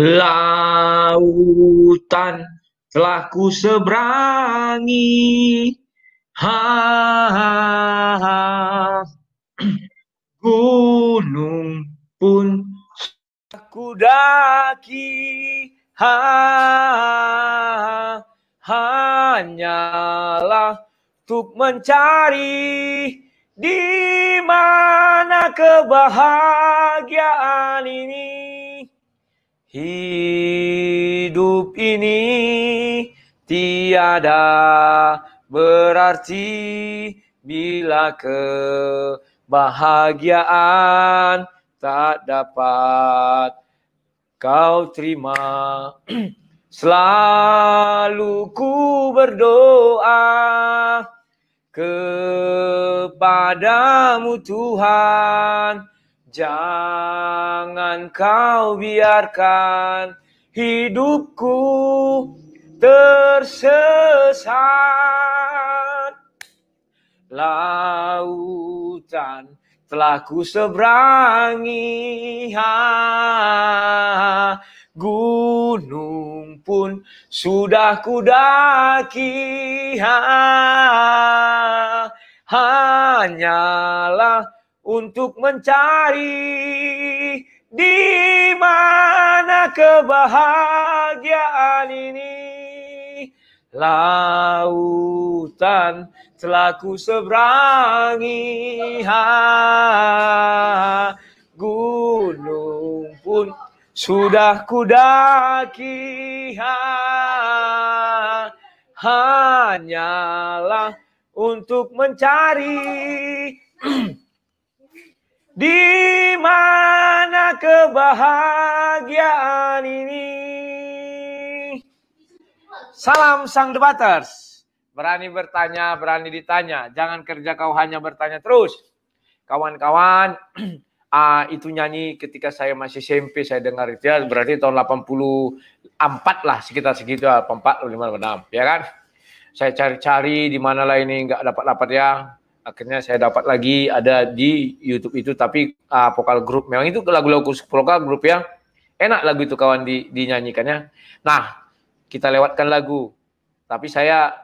lautan telah ku seberangi ha, ha, ha. gunung pun aku daki ha, ha, hanyalah untuk mencari di mana kebahagiaan ini Hidup ini tiada berarti bila kebahagiaan tak dapat kau terima. Selalu ku berdoa kepadamu Tuhan Jangan kau biarkan hidupku tersesat. Lautan telah ku seberangi, gunung pun sudah ku daki, ha, hanyalah untuk mencari di mana kebahagiaan ini. Lautan telah ku seberangi, ha, gunung pun sudah kudaki, ha, hanyalah untuk mencari Di mana kebahagiaan ini? Salam sang debaters. Berani bertanya, berani ditanya. Jangan kerja kau hanya bertanya terus. Kawan-kawan, uh, itu nyanyi ketika saya masih SMP saya dengar itu ya berarti tahun 84 lah sekitar segitu 84 ya. 56 ya kan saya cari-cari di mana lah ini nggak dapat dapat ya akhirnya saya dapat lagi ada di YouTube itu tapi uh, vokal grup memang itu lagu-lagu vokal grup yang enak lagu itu kawan di, dinyanyikannya nah kita lewatkan lagu tapi saya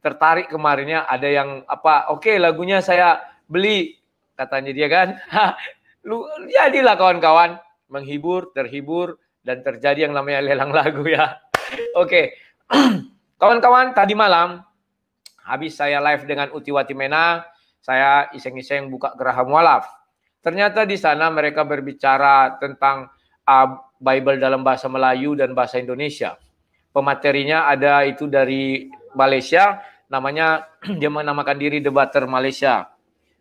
tertarik kemarinnya ada yang apa oke okay, lagunya saya beli katanya dia kan lu jadilah kawan-kawan menghibur terhibur dan terjadi yang namanya lelang lagu ya oke okay. kawan-kawan tadi malam habis saya live dengan Utiwati Mena saya iseng-iseng buka Geraha walaf. Ternyata di sana mereka berbicara tentang uh, Bible dalam bahasa Melayu dan bahasa Indonesia. Pematerinya ada itu dari Malaysia, namanya dia menamakan diri debater Malaysia.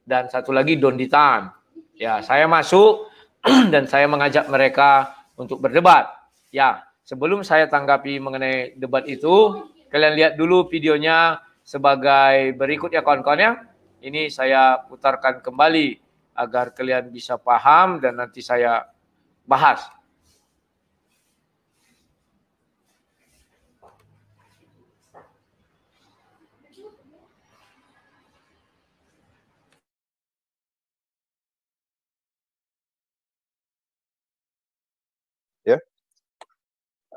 Dan satu lagi Don Ditan. Ya, saya masuk dan saya mengajak mereka untuk berdebat. Ya, sebelum saya tanggapi mengenai debat itu, kalian lihat dulu videonya sebagai berikut ya kawan-kawan ya. Ini saya putarkan kembali agar kalian bisa paham dan nanti saya bahas. ya.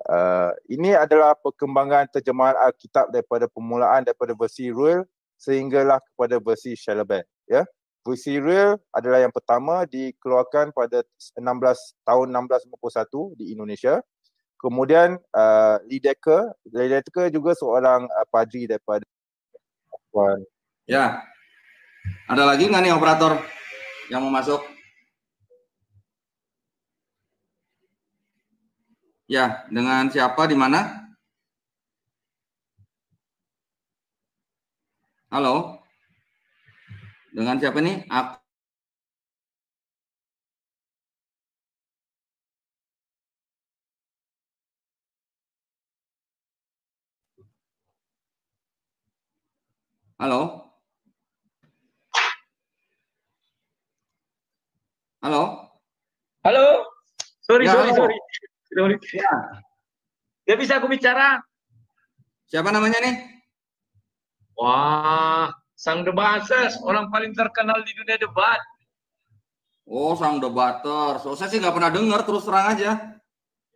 Uh, ini adalah perkembangan terjemahan Alkitab daripada permulaan daripada versi Ruel sehinggalah kepada versi Shalabat. Ya. Versi real adalah yang pertama dikeluarkan pada 16, tahun 1651 di Indonesia. Kemudian uh, Lee Decker, Lee Decker juga seorang uh, padri daripada Puan. Ya, ada lagi nggak nih operator yang mau masuk? Ya, dengan siapa, di mana? Halo. Dengan siapa nih? Aku Halo. Halo. Halo. Sorry, ya, sorry, halo. sorry. Sorry. Ya. Gak bisa aku bicara. Siapa namanya nih? Wah, sang debaters, orang paling terkenal di dunia debat. Oh, sang debaters. So, oh, saya sih nggak pernah dengar, terus terang aja.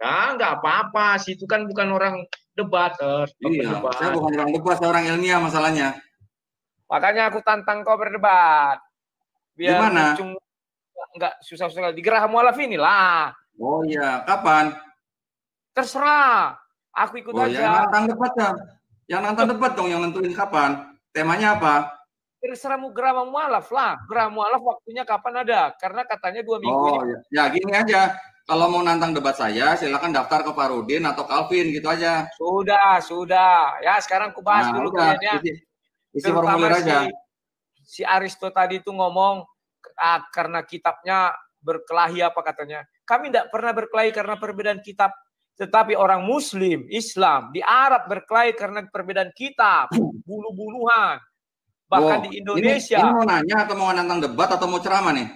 Ya, nggak apa-apa. sih, itu kan bukan orang debaters. Iya, debat. saya bukan orang debat, saya orang ilmiah masalahnya. Makanya aku tantang kau berdebat. Biar Gimana? Nggak susah-susah. Di Geraha Mualaf inilah. Oh iya, kapan? Terserah. Aku ikut oh, iya. aja. Oh iya, tantang yang nonton debat dong yang nentuin kapan. Temanya apa? terserah gerama mualaf lah. Gerama mualaf waktunya kapan ada? Karena katanya dua minggu. Oh, ini. ya. ya gini aja. Kalau mau nantang debat saya, silakan daftar ke Farudin atau Calvin gitu aja. Sudah, sudah. Ya sekarang aku bahas nah, dulu kayaknya. Isi, isi formulir aja. Si, si Aristo tadi itu ngomong ah, karena kitabnya berkelahi apa katanya. Kami tidak pernah berkelahi karena perbedaan kitab. Tetapi orang Muslim, Islam, di Arab berkelahi karena perbedaan kitab, hmm. bulu-buluhan. Bahkan wow. di Indonesia. Ini, ini mau nanya atau mau nantang debat atau mau ceramah nih?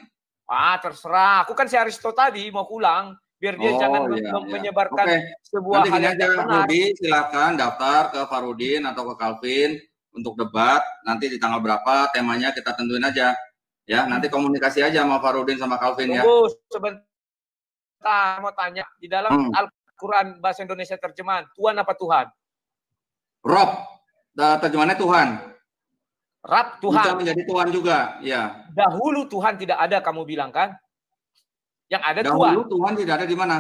Ah, terserah. Aku kan si Aristo tadi mau pulang biar dia oh, jangan iya, iya. menyebarkan Okay. sebuah Nanti hal yang aja, Rudy, silakan daftar ke Farudin atau ke Calvin untuk debat nanti di tanggal berapa temanya kita tentuin aja ya nanti komunikasi aja sama Farudin sama Calvin ya. Tunggu, ya sebentar mau tanya di dalam hmm. Al Quran bahasa Indonesia terjemahan? Tuhan apa Tuhan? Rob, terjemahannya Tuhan. Rab Tuhan. Bisa menjadi Tuhan juga, ya. Dahulu Tuhan tidak ada, kamu bilang kan? Yang ada Dahulu Tuhan. Dahulu Tuhan tidak ada di mana?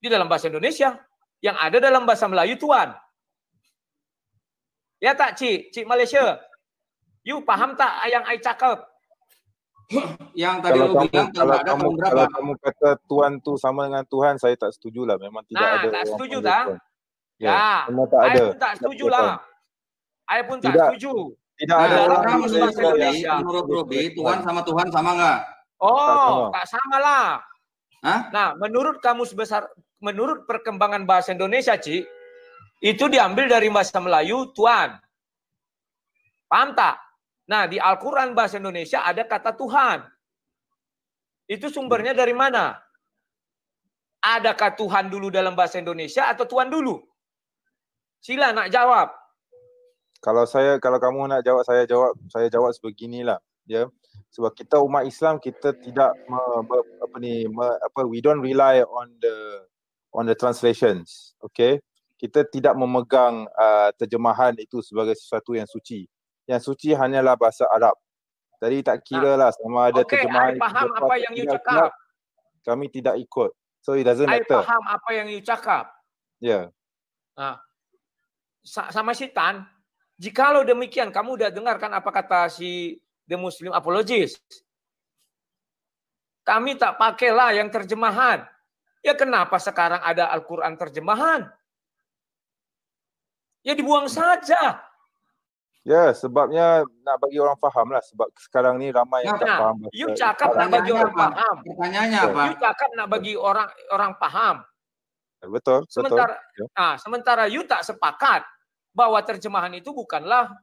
Di dalam bahasa Indonesia. Yang ada dalam bahasa Melayu Tuhan. Ya tak, Ci? Ci Malaysia. You paham tak yang I cakap? yang tadi kalau kamu, bilang kan kalau, ada kamu, berapa? Kalau kamu kata Tuhan tuh sama dengan Tuhan, saya tak setuju lah. Memang tidak nah, ada. Tak setuju tak? Ya, yeah. memang tak ada. tak setuju lah. Saya pun tidak, tak setuju. Tidak nah, ada orang kamu sebagai Indonesia ya. menurut Robi, Tuhan sama Tuhan sama enggak? Oh, tak sama, lah. Nah, menurut kamu sebesar menurut perkembangan bahasa Indonesia, Ci, itu diambil dari bahasa Melayu Tuhan. Paham tak? Nah, di Al-Quran bahasa Indonesia ada kata Tuhan. Itu sumbernya dari mana? Adakah Tuhan dulu dalam bahasa Indonesia atau Tuhan dulu? Sila nak jawab. Kalau saya, kalau kamu nak jawab, saya jawab, saya jawab sebeginilah. Ya, sebab kita umat Islam kita tidak me, me, apa ni, me, apa we don't rely on the on the translations, okay? Kita tidak memegang uh, terjemahan itu sebagai sesuatu yang suci. yang suci hanyalah bahasa Arab. Jadi tak nah, kira lah sama ada okay, terjemahan. Okay, I faham apa yang you cakap. Kami tidak ikut. So it doesn't I matter. I faham apa yang you cakap. Ya. Yeah. Nah, sama syaitan, jikalau demikian kamu sudah dengarkan apa kata si The Muslim Apologist. Kami tak pakailah yang terjemahan. Ya kenapa sekarang ada Al-Quran terjemahan? Ya dibuang saja. Ya, sebabnya nak bagi orang faham lah. Sebab sekarang ni ramai yang nah, tak, tak nah. faham. You cakap nak bagi orang apa? faham. Pertanyaannya apa? You cakap nak bagi orang orang faham. Betul, sementara, betul. Ya. Ah, sementara you tak sepakat bahwa terjemahan itu bukanlah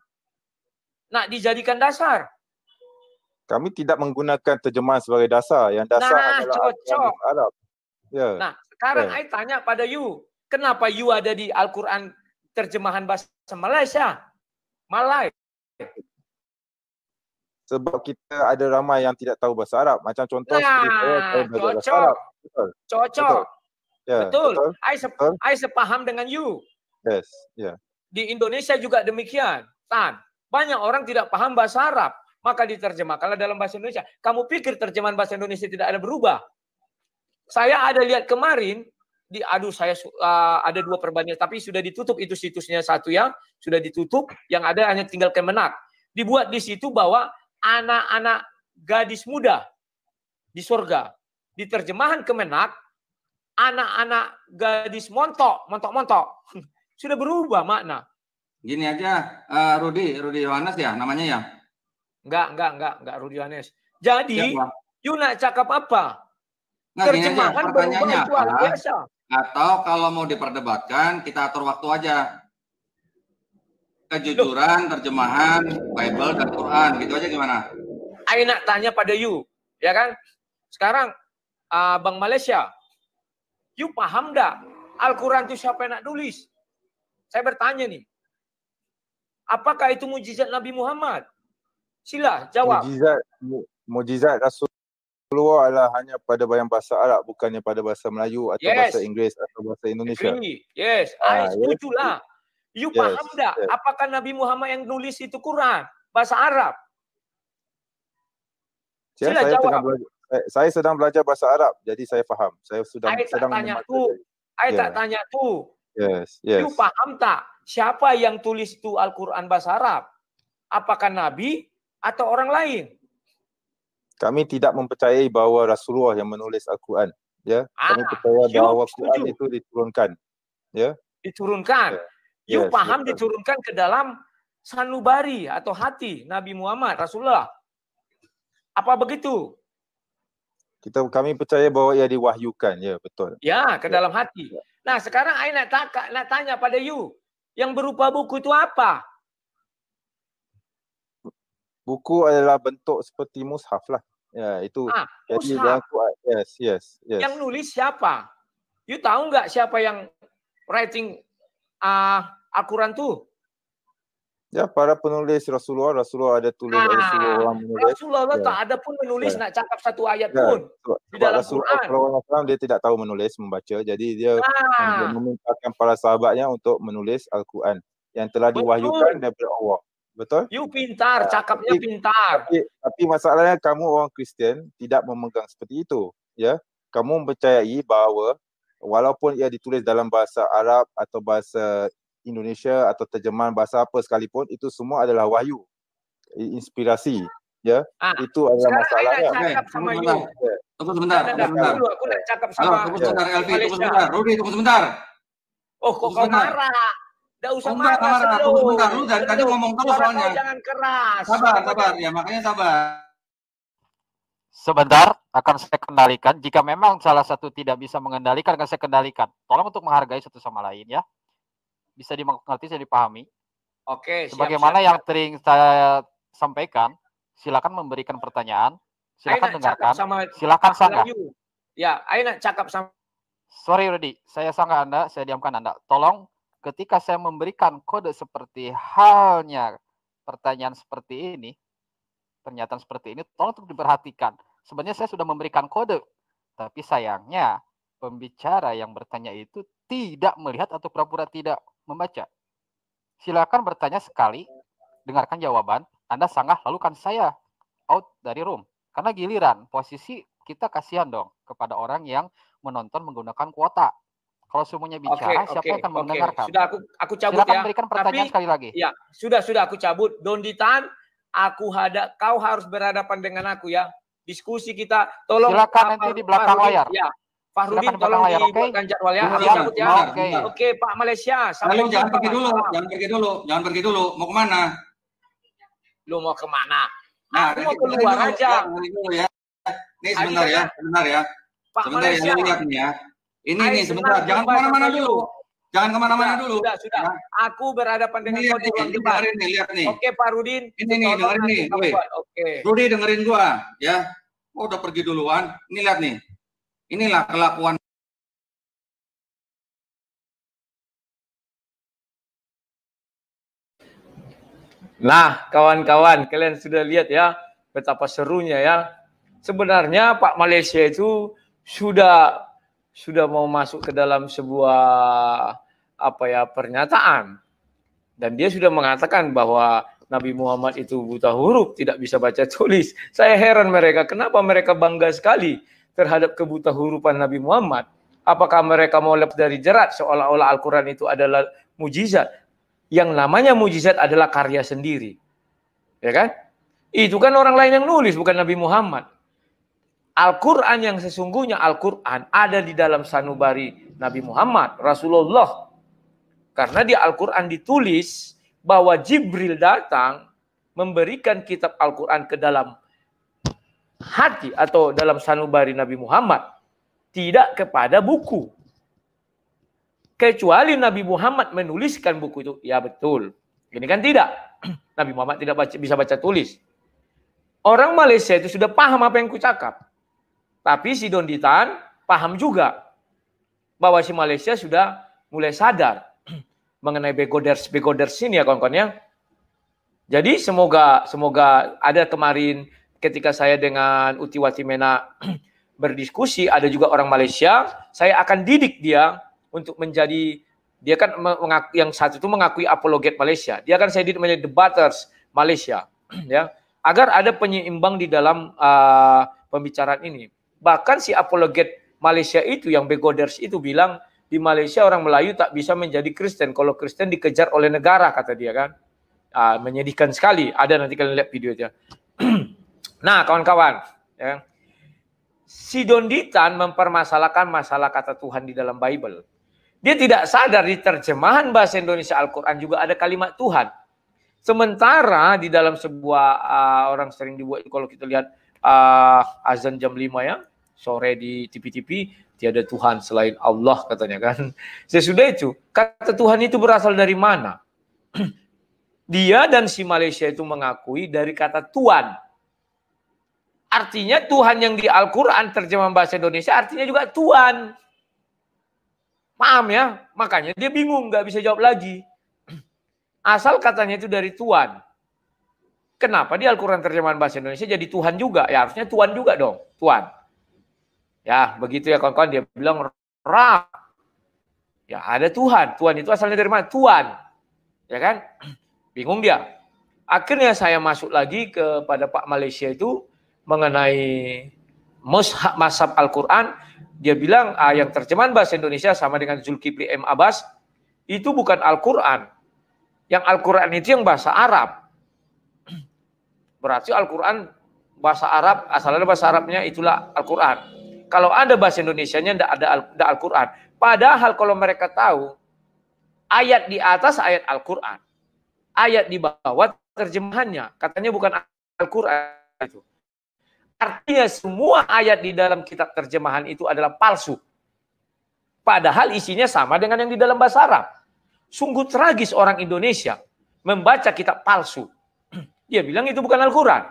nak dijadikan dasar. Kami tidak menggunakan terjemahan sebagai dasar. Yang dasar nah, adalah cocok. Arab. Ya. Nah, sekarang saya tanya pada you, kenapa you ada di Al-Quran terjemahan bahasa Malaysia? Malai. Sebab kita ada ramai yang tidak tahu bahasa Arab. Macam contoh nah, saya belajar bahasa Arab. Betul. Cocok. Betul. Yeah, betul. betul. I, betul. I sepaham dengan you. Yes. Yeah. Di Indonesia juga demikian. Tan, banyak orang tidak paham bahasa Arab. Maka diterjemahkanlah dalam bahasa Indonesia. Kamu pikir terjemahan bahasa Indonesia tidak ada berubah? Saya ada lihat kemarin di aduh saya uh, ada dua perbandingan tapi sudah ditutup itu situsnya satu yang sudah ditutup yang ada hanya tinggal kemenak dibuat di situ bahwa anak-anak gadis muda di surga di terjemahan kemenak anak-anak gadis montok montok montok sudah berubah makna gini aja uh, Rudi Rudi Yohanes ya namanya ya enggak enggak enggak enggak Rudi Yohanes jadi ya, Yuna cakap apa Nah, terjemahan berubah itu luar biasa. Atau kalau mau diperdebatkan, kita atur waktu aja. Kejujuran, terjemahan, Bible, dan Quran. Gitu aja gimana? Ayo nak tanya pada you. Ya kan? Sekarang, uh, Bang Malaysia, you paham dah Al-Quran itu siapa yang nak tulis? Saya bertanya nih. Apakah itu mujizat Nabi Muhammad? Sila jawab. Mujizat, mujizat Rasul. keluar adalah hanya pada bayang bahasa Arab bukannya pada bahasa Melayu atau yes. bahasa Inggeris atau bahasa Indonesia. Agree. Yes, ha, I setuju lah. Yes. You faham yes. tak? Yes. Apakah Nabi Muhammad yang nulis itu Quran? Bahasa Arab? Yes, ya, Sila saya jawab. Belajar, eh, saya sedang belajar bahasa Arab, jadi saya faham. Saya sudah I sedang tanya tu. Saya yeah. tak ya. tanya tu. Yes, yes. You faham tak? Siapa yang tulis itu Al-Quran bahasa Arab? Apakah Nabi atau orang lain? kami tidak mempercayai bahawa Rasulullah yang menulis Al-Quran. Ya, kami ah, percaya bahawa Al-Quran itu diturunkan. Ya. Diturunkan. Ya. You yes, paham betul. diturunkan ke dalam sanubari atau hati Nabi Muhammad Rasulullah. Apa begitu? Kita kami percaya bahawa ia diwahyukan, ya betul. Ya, ke ya. dalam hati. Ya. Nah, sekarang saya nak, tanya, nak tanya pada you, yang berupa buku itu apa? Buku adalah bentuk seperti mushaf lah. Ya, itu ah, jadi Aku, ah, yes, yes, yes. Yang nulis siapa? You tahu nggak siapa yang writing uh, Al-Quran tuh? Ya, para penulis Rasulullah, Rasulullah ada tulis nah, Rasulullah menulis. Rasulullah ya. tak ada pun menulis ya. nak cakap satu ayat ya. pun Sebab di dalam Rasulullah, Quran. Rasulullah dia tidak tahu menulis, membaca. Jadi dia nah. memintakan para sahabatnya untuk menulis Al-Quran yang telah diwahyukan daripada Allah. Betul? You pintar, ah, cakapnya tapi, pintar. Tapi, tapi masalahnya kamu orang Kristian tidak memegang seperti itu. Ya, Kamu mempercayai bahawa walaupun ia ditulis dalam bahasa Arab atau bahasa Indonesia atau terjemahan bahasa apa sekalipun, itu semua adalah wahyu. Inspirasi. Ya, ah, Itu adalah masalahnya. Sekarang saya nak cakap sama you. Tunggu sebentar. Tunggu sebentar. Aku nak cakap sama. Tunggu sebentar, Elvi. Tunggu sebentar. Rudy, tunggu sebentar. Oh, kok kau marah? Enggak usah oh, marah. marah. Bentar, marah. Aku bentar. Lu dari tadi ngomong terus soalnya. Jangan keras. Sabar, sabar. Ya makanya sabar. Sebentar, akan saya kendalikan. Jika memang salah satu tidak bisa mengendalikan, akan saya kendalikan. Tolong untuk menghargai satu sama lain ya. Bisa dimengerti, bisa dipahami. Oke. Siap, Sebagaimana siap, yang sering saya sampaikan, silakan memberikan pertanyaan, silakan Aina, dengarkan, sama, silakan sanggah. Ya, Aina cakap sama. Sorry Rudi, saya sanggah Anda, saya diamkan Anda. Tolong ketika saya memberikan kode seperti halnya pertanyaan seperti ini, pernyataan seperti ini, tolong untuk diperhatikan. Sebenarnya saya sudah memberikan kode, tapi sayangnya pembicara yang bertanya itu tidak melihat atau pura-pura tidak membaca. Silakan bertanya sekali, dengarkan jawaban, Anda sanggah, lalu kan saya out dari room. Karena giliran, posisi kita kasihan dong kepada orang yang menonton menggunakan kuota kalau semuanya bicara, okay, siapa okay, akan mendengarkan? Okay. Sudah aku aku cabut Silakan ya. berikan pertanyaan Tapi, sekali lagi. Ya, sudah sudah aku cabut. Don ditahan. Aku hadap, kau harus berhadapan dengan aku ya. Diskusi kita, tolong. Silakan apa, nanti di belakang Fahrudin, layar. Ya, Fahrudin tolong layar, dibuatkan okay. jadwal ya. Aku ya, cabut ya. Oke, okay. okay, Pak Malaysia. Sampai Lalu, jangan pergi dulu, jangan pergi dulu, jangan pergi dulu. Mau kemana? Lu mau kemana? Nah, aku mau keluar aja. Ya, ya. Nih sebentar ya, kan sebentar ya. Pak sebentar ya, Malaysia. ya, lihat nih ya. Ini nih sebentar, jangan kemana-mana dulu. Jangan kemana-mana dulu. Sudah, sudah. Nah. Aku berhadapan dengan ini, ini, ini, dengerin nih, lihat nih. Oke, Pak Rudin. Ini nih, dengerin nih. Oke. Okay. Rudi dengerin gua, ya. Oh, udah pergi duluan. Ini lihat nih. Inilah kelakuan Nah, kawan-kawan, kalian sudah lihat ya betapa serunya ya. Sebenarnya Pak Malaysia itu sudah sudah mau masuk ke dalam sebuah apa ya pernyataan dan dia sudah mengatakan bahwa Nabi Muhammad itu buta huruf, tidak bisa baca tulis. Saya heran mereka, kenapa mereka bangga sekali terhadap kebuta hurufan Nabi Muhammad? Apakah mereka mau lepas dari jerat seolah-olah Al-Quran itu adalah mujizat? Yang namanya mujizat adalah karya sendiri. Ya kan? Itu kan orang lain yang nulis, bukan Nabi Muhammad. Al-Quran yang sesungguhnya Al-Quran ada di dalam sanubari Nabi Muhammad, Rasulullah. Karena di Al-Quran ditulis bahwa Jibril datang memberikan kitab Al-Quran ke dalam hati atau dalam sanubari Nabi Muhammad. Tidak kepada buku. Kecuali Nabi Muhammad menuliskan buku itu. Ya betul. Ini kan tidak. Nabi Muhammad tidak baca, bisa baca tulis. Orang Malaysia itu sudah paham apa yang ku cakap tapi si Don Ditan paham juga bahwa si Malaysia sudah mulai sadar mengenai begoders begoders ini ya kawan-kawan ya. Jadi semoga semoga ada kemarin ketika saya dengan Uti Watimena berdiskusi ada juga orang Malaysia, saya akan didik dia untuk menjadi dia kan mengaku, yang satu itu mengakui apologet Malaysia. Dia akan saya didik menjadi debaters Malaysia ya agar ada penyeimbang di dalam uh, pembicaraan ini. Bahkan si apologet Malaysia itu yang begoders itu bilang di Malaysia orang Melayu tak bisa menjadi Kristen kalau Kristen dikejar oleh negara kata dia kan. Ah, menyedihkan sekali. Ada nanti kalian lihat video aja ya. nah, kawan-kawan, ya. Si Donditan mempermasalahkan masalah kata Tuhan di dalam Bible. Dia tidak sadar di terjemahan bahasa Indonesia Al-Quran juga ada kalimat Tuhan. Sementara di dalam sebuah uh, orang sering dibuat kalau kita lihat uh, azan jam 5 ya, sore di TV-TV tiada Tuhan selain Allah katanya kan. Sesudah itu kata Tuhan itu berasal dari mana? Dia dan si Malaysia itu mengakui dari kata Tuhan. Artinya Tuhan yang di Al-Quran terjemahan bahasa Indonesia artinya juga Tuhan. Paham ya? Makanya dia bingung, nggak bisa jawab lagi. Asal katanya itu dari Tuhan. Kenapa di Al-Quran terjemahan bahasa Indonesia jadi Tuhan juga? Ya harusnya Tuhan juga dong, Tuhan. Ya, begitu ya kawan-kawan. Dia bilang, Rab. Ya, ada Tuhan. Tuhan itu asalnya dari mana? Tuhan. Ya kan? Bingung dia. Akhirnya saya masuk lagi kepada Pak Malaysia itu mengenai Mushab Masab Al-Quran. Dia bilang, ah, yang terjemahan bahasa Indonesia sama dengan Zulkifli M. Abbas, itu bukan Al-Quran. Yang Al-Quran itu yang bahasa Arab. Berarti Al-Quran bahasa Arab, asalnya bahasa Arabnya itulah Al-Quran. Kalau ada bahasa Indonesia-nya tidak ada tidak Al-Qur'an. Padahal kalau mereka tahu ayat di atas ayat Al-Qur'an. Ayat di bawah terjemahannya. Katanya bukan Al-Qur'an itu. Artinya semua ayat di dalam kitab terjemahan itu adalah palsu. Padahal isinya sama dengan yang di dalam bahasa Arab. Sungguh tragis orang Indonesia membaca kitab palsu. Dia bilang itu bukan Al-Quran.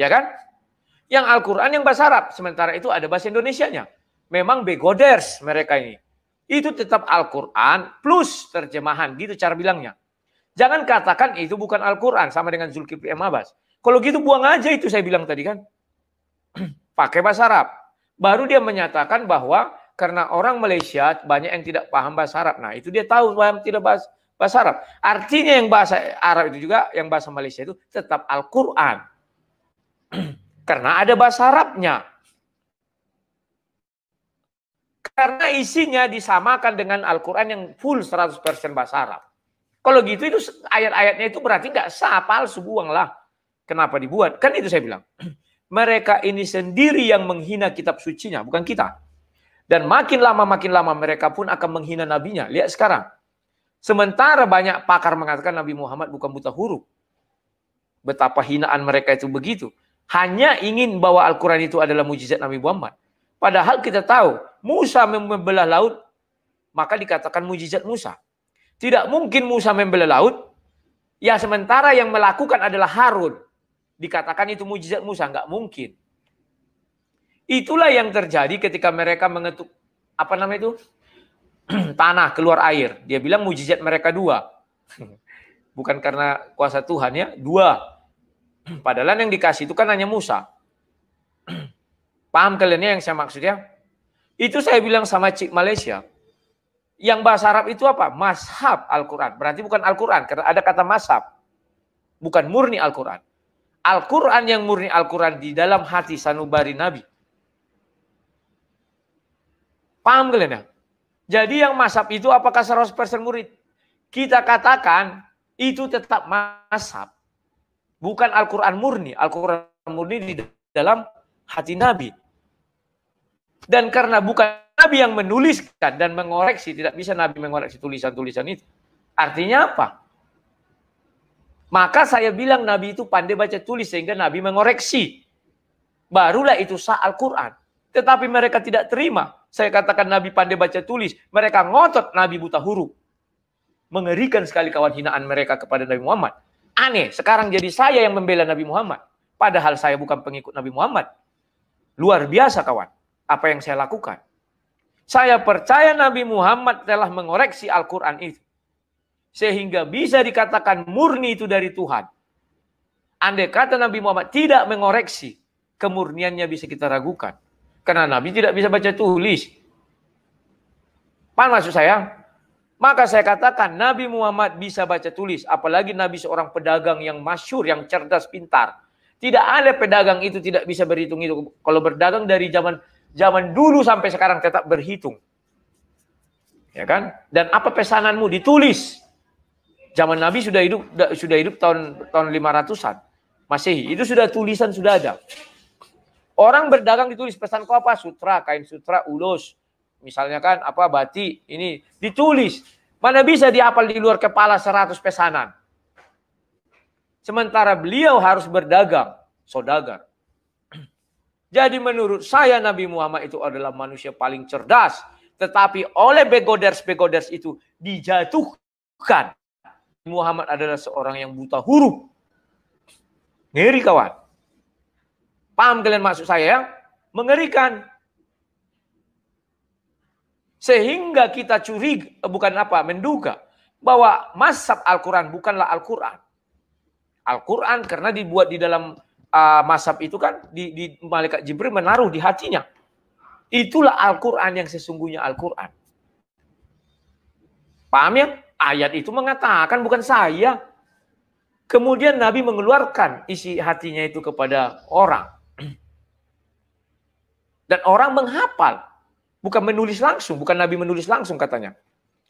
Ya kan? yang Al-Quran yang bahasa Arab. Sementara itu ada bahasa Indonesianya. Memang begoders mereka ini. Itu tetap Al-Quran plus terjemahan. Gitu cara bilangnya. Jangan katakan itu bukan Al-Quran. Sama dengan Zulkifli M. Kalau gitu buang aja itu saya bilang tadi kan. Pakai bahasa Arab. Baru dia menyatakan bahwa karena orang Malaysia banyak yang tidak paham bahasa Arab. Nah itu dia tahu paham tidak bahasa, bahasa Arab. Artinya yang bahasa Arab itu juga, yang bahasa Malaysia itu tetap Al-Quran. Karena ada bahasa Arabnya. Karena isinya disamakan dengan Al-Quran yang full 100% bahasa Arab. Kalau gitu itu ayat-ayatnya itu berarti nggak sah, palsu, buanglah. Kenapa dibuat? Kan itu saya bilang. Mereka ini sendiri yang menghina kitab sucinya, bukan kita. Dan makin lama makin lama mereka pun akan menghina nabinya. Lihat sekarang. Sementara banyak pakar mengatakan Nabi Muhammad bukan buta huruf. Betapa hinaan mereka itu begitu hanya ingin bahwa Al-Quran itu adalah mujizat Nabi Muhammad. Padahal kita tahu Musa membelah laut, maka dikatakan mujizat Musa. Tidak mungkin Musa membelah laut, ya sementara yang melakukan adalah Harun. Dikatakan itu mujizat Musa, nggak mungkin. Itulah yang terjadi ketika mereka mengetuk apa namanya itu tanah keluar air. Dia bilang mujizat mereka dua, bukan karena kuasa Tuhan ya dua Padahal yang dikasih itu kan hanya Musa. Paham kalian ya yang saya maksudnya? Itu saya bilang sama Cik Malaysia. Yang bahasa Arab itu apa? Mashab Al-Quran. Berarti bukan Al-Quran. Karena ada kata mashab. Bukan murni Al-Quran. Al-Quran yang murni Al-Quran di dalam hati sanubari Nabi. Paham kalian ya? Jadi yang mashab itu apakah 100% murid? Kita katakan itu tetap mashab bukan Al-Quran murni. Al-Quran murni di dalam hati Nabi. Dan karena bukan Nabi yang menuliskan dan mengoreksi, tidak bisa Nabi mengoreksi tulisan-tulisan itu. Artinya apa? Maka saya bilang Nabi itu pandai baca tulis sehingga Nabi mengoreksi. Barulah itu sah Al-Quran. Tetapi mereka tidak terima. Saya katakan Nabi pandai baca tulis. Mereka ngotot Nabi buta huruf. Mengerikan sekali kawan hinaan mereka kepada Nabi Muhammad. Aneh, sekarang jadi saya yang membela Nabi Muhammad. Padahal saya bukan pengikut Nabi Muhammad. Luar biasa kawan, apa yang saya lakukan. Saya percaya Nabi Muhammad telah mengoreksi Al-Quran itu. Sehingga bisa dikatakan murni itu dari Tuhan. Andai kata Nabi Muhammad tidak mengoreksi, kemurniannya bisa kita ragukan. Karena Nabi tidak bisa baca tulis. Paham maksud saya? Maka saya katakan Nabi Muhammad bisa baca tulis, apalagi Nabi seorang pedagang yang masyur, yang cerdas, pintar. Tidak ada pedagang itu tidak bisa berhitung itu. Kalau berdagang dari zaman zaman dulu sampai sekarang tetap berhitung. Ya kan? Dan apa pesananmu ditulis. Zaman Nabi sudah hidup sudah hidup tahun tahun 500-an Masehi. Itu sudah tulisan sudah ada. Orang berdagang ditulis pesan kau apa? Sutra, kain sutra, ulos, misalnya kan apa bati ini ditulis. Mana bisa diapal di luar kepala seratus pesanan. Sementara beliau harus berdagang, sodagar. Jadi menurut saya Nabi Muhammad itu adalah manusia paling cerdas. Tetapi oleh begoders-begoders itu dijatuhkan. Muhammad adalah seorang yang buta huruf. Ngeri kawan. Paham kalian maksud saya ya? Mengerikan. Sehingga kita curiga, eh, bukan apa, menduga bahwa masab Al-Quran bukanlah Al-Quran. Al-Quran karena dibuat di dalam uh, ah, masab itu kan, di, di Malaikat Jibril menaruh di hatinya. Itulah Al-Quran yang sesungguhnya Al-Quran. Paham ya? Ayat itu mengatakan bukan saya. Kemudian Nabi mengeluarkan isi hatinya itu kepada orang. Dan orang menghafal Bukan menulis langsung, bukan Nabi menulis langsung katanya.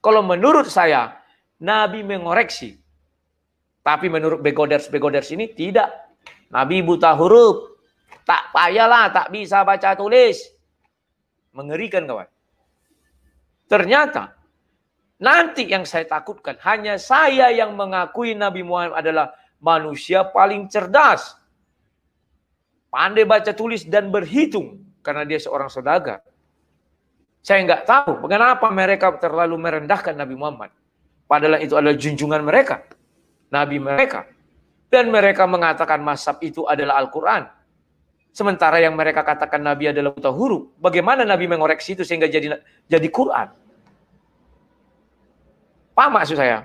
Kalau menurut saya, Nabi mengoreksi. Tapi menurut begoders-begoders ini tidak. Nabi buta huruf. Tak payahlah, tak bisa baca tulis. Mengerikan kawan. Ternyata nanti yang saya takutkan hanya saya yang mengakui Nabi Muhammad adalah manusia paling cerdas. Pandai baca tulis dan berhitung karena dia seorang saudagar. Saya nggak tahu mengapa mereka terlalu merendahkan Nabi Muhammad. Padahal itu adalah junjungan mereka. Nabi mereka. Dan mereka mengatakan masab itu adalah Al-Quran. Sementara yang mereka katakan Nabi adalah buta huruf. Bagaimana Nabi mengoreksi itu sehingga jadi jadi Quran? Paham maksud saya?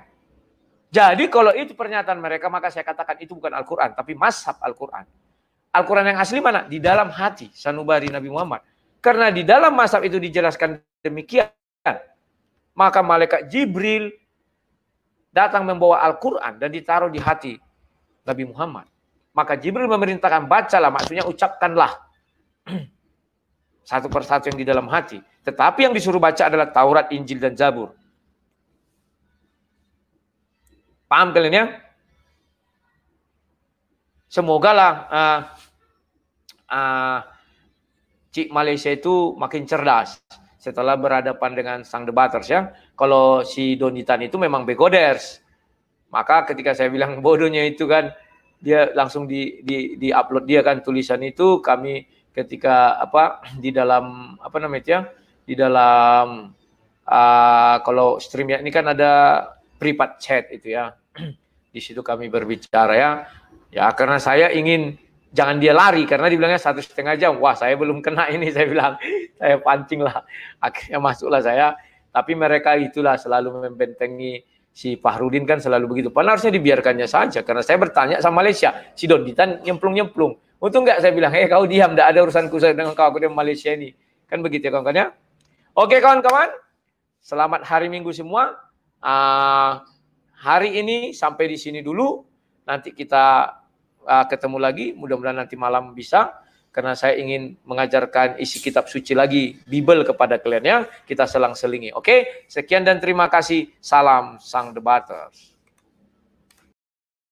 Jadi kalau itu pernyataan mereka, maka saya katakan itu bukan Al-Quran, tapi masab Al-Quran. Al-Quran yang asli mana? Di dalam hati sanubari Nabi Muhammad. Karena di dalam mazhab itu dijelaskan demikian, maka malaikat Jibril datang membawa Al-Quran dan ditaruh di hati Nabi Muhammad. Maka Jibril memerintahkan bacalah, maksudnya ucapkanlah satu persatu yang di dalam hati. Tetapi yang disuruh baca adalah Taurat, Injil, dan Zabur. Paham kalian ya? Semoga lah uh, eh, uh, eh, Cik Malaysia itu makin cerdas setelah berhadapan dengan sang debaters ya. Kalau si Donitan itu memang begoders. Maka ketika saya bilang bodohnya itu kan dia langsung di di di upload dia kan tulisan itu kami ketika apa di dalam apa namanya itu ya di dalam uh, kalau streamnya ini kan ada private chat itu ya di situ kami berbicara ya ya karena saya ingin jangan dia lari karena dibilangnya satu setengah jam wah saya belum kena ini saya bilang saya pancing lah akhirnya masuklah saya tapi mereka itulah selalu membentengi si Fahrudin kan selalu begitu padahal harusnya dibiarkannya saja karena saya bertanya sama Malaysia si Don Ditan nyemplung-nyemplung untung nggak saya bilang eh kau diam tidak ada urusan saya dengan kau aku dengan Malaysia ini kan begitu ya kawan-kawan ya? oke kawan-kawan selamat hari Minggu semua uh, hari ini sampai di sini dulu nanti kita uh, ketemu lagi. Mudah-mudahan nanti malam bisa karena saya ingin mengajarkan isi kitab suci lagi Bible kepada kalian ya. Kita selang-selingi. Oke, sekian dan terima kasih. Salam Sang Debaters.